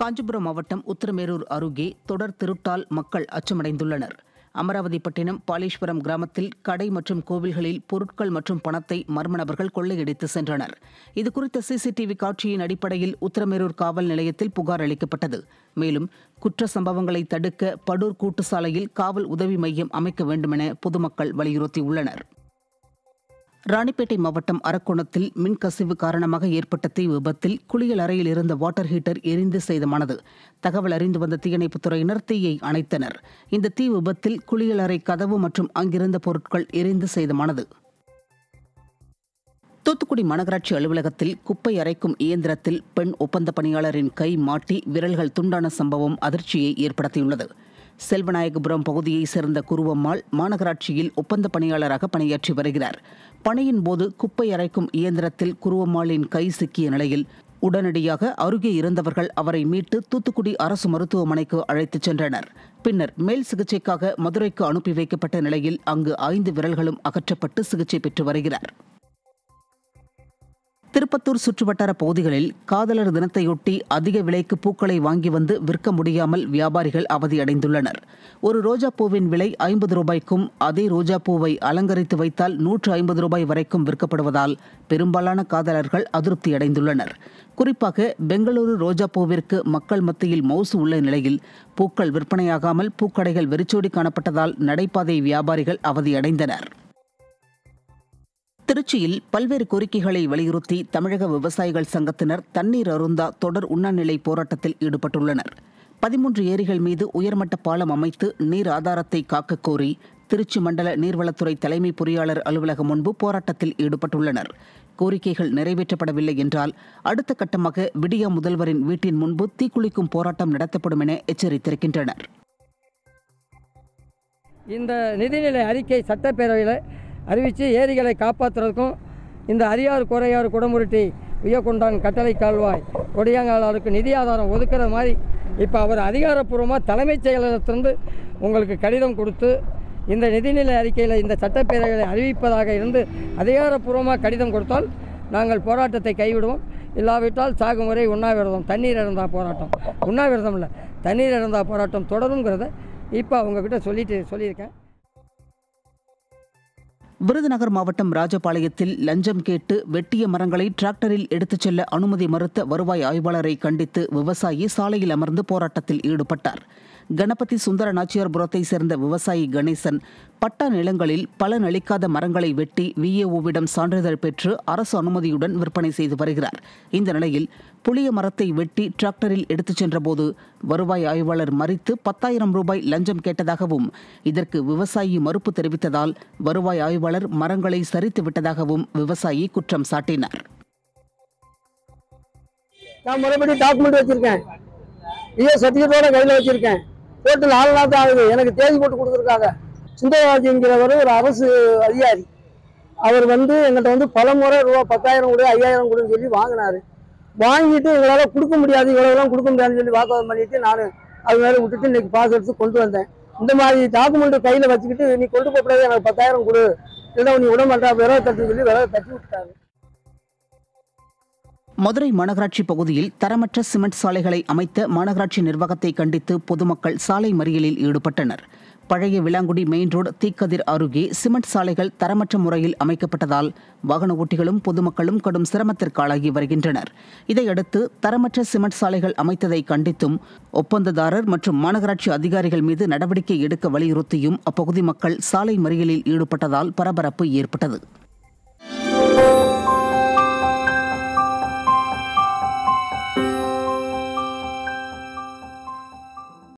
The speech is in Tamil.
காஞ்சிபுரம் மாவட்டம் உத்திரமேரூர் அருகே தொடர் திருட்டால் மக்கள் அச்சமடைந்துள்ளனர் அமராவதிப்பட்டினம் பாலீஸ்வரம் கிராமத்தில் கடை மற்றும் கோவில்களில் பொருட்கள் மற்றும் பணத்தை மர்ம நபர்கள் கொள்ளையடித்து சென்றனர் இதுகுறித்த சிசிடிவி காட்சியின் அடிப்படையில் உத்தரமேரூர் காவல் நிலையத்தில் புகார் அளிக்கப்பட்டது மேலும் குற்ற சம்பவங்களை தடுக்க படூர் கூட்டு சாலையில் காவல் உதவி மையம் அமைக்க வேண்டுமென பொதுமக்கள் வலியுறுத்தியுள்ளனா் ராணிப்பேட்டை மாவட்டம் அரக்கோணத்தில் மின்கசிவு காரணமாக ஏற்பட்ட தீ விபத்தில் குளியல் அறையில் இருந்த வாட்டர் ஹீட்டர் எரிந்து சேதமானது தகவல் அறிந்து வந்த தீயணைப்புத் துறையினர் தீயை அணைத்தனர் இந்த தீ விபத்தில் குளியல் அறை கதவு மற்றும் அங்கிருந்த பொருட்கள் எரிந்து சேதமானது தூத்துக்குடி மாநகராட்சி அலுவலகத்தில் குப்பை அரைக்கும் இயந்திரத்தில் பெண் ஒப்பந்த பணியாளரின் கை மாட்டி விரல்கள் துண்டான சம்பவம் அதிர்ச்சியை ஏற்படுத்தியுள்ளது செல்வநாயகபுரம் பகுதியைச் சேர்ந்த குருவம்மாள் மாநகராட்சியில் ஒப்பந்த பணியாளராக பணியாற்றி வருகிறார் பணியின் போது குப்பை அரைக்கும் இயந்திரத்தில் குருவம்மாளின் கை சிக்கிய நிலையில் உடனடியாக அருகே இருந்தவர்கள் அவரை மீட்டு தூத்துக்குடி அரசு மருத்துவமனைக்கு அழைத்துச் சென்றனர் பின்னர் மேல் சிகிச்சைக்காக மதுரைக்கு அனுப்பி வைக்கப்பட்ட நிலையில் அங்கு ஐந்து விரல்களும் அகற்றப்பட்டு சிகிச்சை பெற்று வருகிறார் திருப்பத்தூர் சுற்றுவட்டார பகுதிகளில் காதலர் தினத்தையொட்டி அதிக விலைக்கு பூக்களை வாங்கி வந்து விற்க முடியாமல் வியாபாரிகள் அவதியடைந்துள்ளனர் ஒரு ரோஜா பூவின் விலை ஐம்பது ரூபாய்க்கும் அதே ரோஜா பூவை அலங்கரித்து வைத்தால் நூற்று ஐம்பது ரூபாய் வரைக்கும் விற்கப்படுவதால் பெரும்பாலான காதலர்கள் அதிருப்தியடைந்துள்ளனர் குறிப்பாக பெங்களூரு ரோஜா பூவிற்கு மக்கள் மத்தியில் மவுசு உள்ள நிலையில் பூக்கள் விற்பனையாகாமல் பூக்கடைகள் வெறிச்சோடி காணப்பட்டதால் நடைபாதை வியாபாரிகள் அவதியடைந்தனர் திருச்சியில் பல்வேறு கோரிக்கைகளை வலியுறுத்தி தமிழக விவசாயிகள் சங்கத்தினர் தண்ணீர் அருந்தா தொடர் உண்ணாநிலை போராட்டத்தில் ஈடுபட்டுள்ளனர் பதிமூன்று ஏரிகள் மீது உயர்மட்ட பாலம் அமைத்து நீர் ஆதாரத்தை காக்க கோரி திருச்சி மண்டல நீர்வளத்துறை தலைமை பொறியாளர் அலுவலகம் முன்பு போராட்டத்தில் ஈடுபட்டுள்ளனர் கோரிக்கைகள் நிறைவேற்றப்படவில்லை என்றால் அடுத்த கட்டமாக விடியா முதல்வரின் வீட்டின் முன்பு தீக்குளிக்கும் போராட்டம் நடத்தப்படும் என எச்சரித்திருக்கின்றனர் இந்த நிதிநிலை அறிக்கை சட்டப்பேரவையில் அறிவித்து ஏரிகளை காப்பாற்றுறதுக்கும் இந்த அரியார் குறையார் குடமுருட்டி உயர்கொண்டான் கட்டளை கால்வாய் கொடியாங்காலாருக்கு நிதி ஆதாரம் ஒதுக்கிற மாதிரி இப்போ அவர் அதிகாரப்பூர்வமாக தலைமைச் செயலகத்திலிருந்து உங்களுக்கு கடிதம் கொடுத்து இந்த நிதிநிலை அறிக்கையில் இந்த சட்டப்பேரவைகளை அறிவிப்பதாக இருந்து அதிகாரப்பூர்வமாக கடிதம் கொடுத்தால் நாங்கள் போராட்டத்தை கைவிடுவோம் இல்லாவிட்டால் சாகுமுறை உண்ணாவிரதம் தண்ணீர் இறந்தால் போராட்டம் உண்ணாவிரதம் இல்லை தண்ணீர் இறந்தால் போராட்டம் தொடருங்கிறத இப்போ அவங்கக்கிட்ட சொல்லிட்டு சொல்லியிருக்கேன் விருதுநகர் மாவட்டம் ராஜபாளையத்தில் லஞ்சம் கேட்டு வெட்டிய மரங்களை டிராக்டரில் எடுத்துச் செல்ல அனுமதி மறுத்த வருவாய் ஆய்வாளரை கண்டித்து விவசாயி சாலையில் அமர்ந்து போராட்டத்தில் ஈடுபட்டார் கணபதி சுந்தர நாச்சியார்புரத்தை சேர்ந்த விவசாயி கணேசன் பட்டா நிலங்களில் பலன் அளிக்காத மரங்களை வெட்டி விஏஓவிடம் சான்றிதழ் பெற்று அரசு அனுமதியுடன் விற்பனை செய்து வருகிறார் இந்த நிலையில் புளிய மரத்தை வெட்டி டிராக்டரில் எடுத்துச் சென்றபோது வருவாய் ஆய்வாளர் மறித்து பத்தாயிரம் ரூபாய் லஞ்சம் கேட்டதாகவும் இதற்கு விவசாயி மறுப்பு தெரிவித்ததால் வருவாய் ஆய்வாளர் மரங்களை சரித்து விட்டதாகவும் விவசாயி குற்றம் சாட்டினார் நான் மறுபடியும் டாக்குமெண்ட் வச்சிருக்கேன் இதே சத்தியத்தோட கையில் வச்சிருக்கேன் போட்டு நாலு நாள் தான் ஆகுது எனக்கு தேதி போட்டு கொடுத்துருக்காங்க என்கிறவர் ஒரு அரசு அதிகாரி அவர் வந்து எங்கள்கிட்ட வந்து பல முறை ரூபா பத்தாயிரம் கொடு ஐயாயிரம் கொடுன்னு சொல்லி வாங்கினார் வாங்கிட்டு எங்களால் கொடுக்க முடியாது இவ்வளோலாம் கொடுக்க முடியாதுன்னு சொல்லி வாக்குவாதம் பண்ணிவிட்டு நான் அது மாதிரி விட்டுட்டு இன்னைக்கு பாஸ் எடுத்து கொண்டு வந்தேன் இந்த மாதிரி டாக்குமெண்ட் கையில் வச்சுக்கிட்டு நீ கொண்டு போகக்கூடாது எனக்கு பத்தாயிரம் கொடு இல்லை நீ உடம்பு மாட்டா விரவை தட்டுன்னு சொல்லி விரவை தட்டி விட்டுட்டாரு மதுரை மாநகராட்சி பகுதியில் தரமற்ற சிமெண்ட் சாலைகளை அமைத்த மாநகராட்சி நிர்வாகத்தை கண்டித்து பொதுமக்கள் சாலை மறியலில் ஈடுபட்டனர் பழைய விளாங்குடி மெயின் ரோடு தீக்கதிர் அருகே சிமெண்ட் சாலைகள் தரமற்ற முறையில் அமைக்கப்பட்டதால் வாகன ஓட்டிகளும் பொதுமக்களும் கடும் சிரமத்திற்காளாகி வருகின்றனர் இதையடுத்து தரமற்ற சிமெண்ட் சாலைகள் அமைத்ததை கண்டித்தும் ஒப்பந்ததாரர் மற்றும் மாநகராட்சி அதிகாரிகள் மீது நடவடிக்கை எடுக்க வலியுறுத்தியும் அப்பகுதி மக்கள் சாலை மறியலில் ஈடுபட்டதால் பரபரப்பு ஏற்பட்டது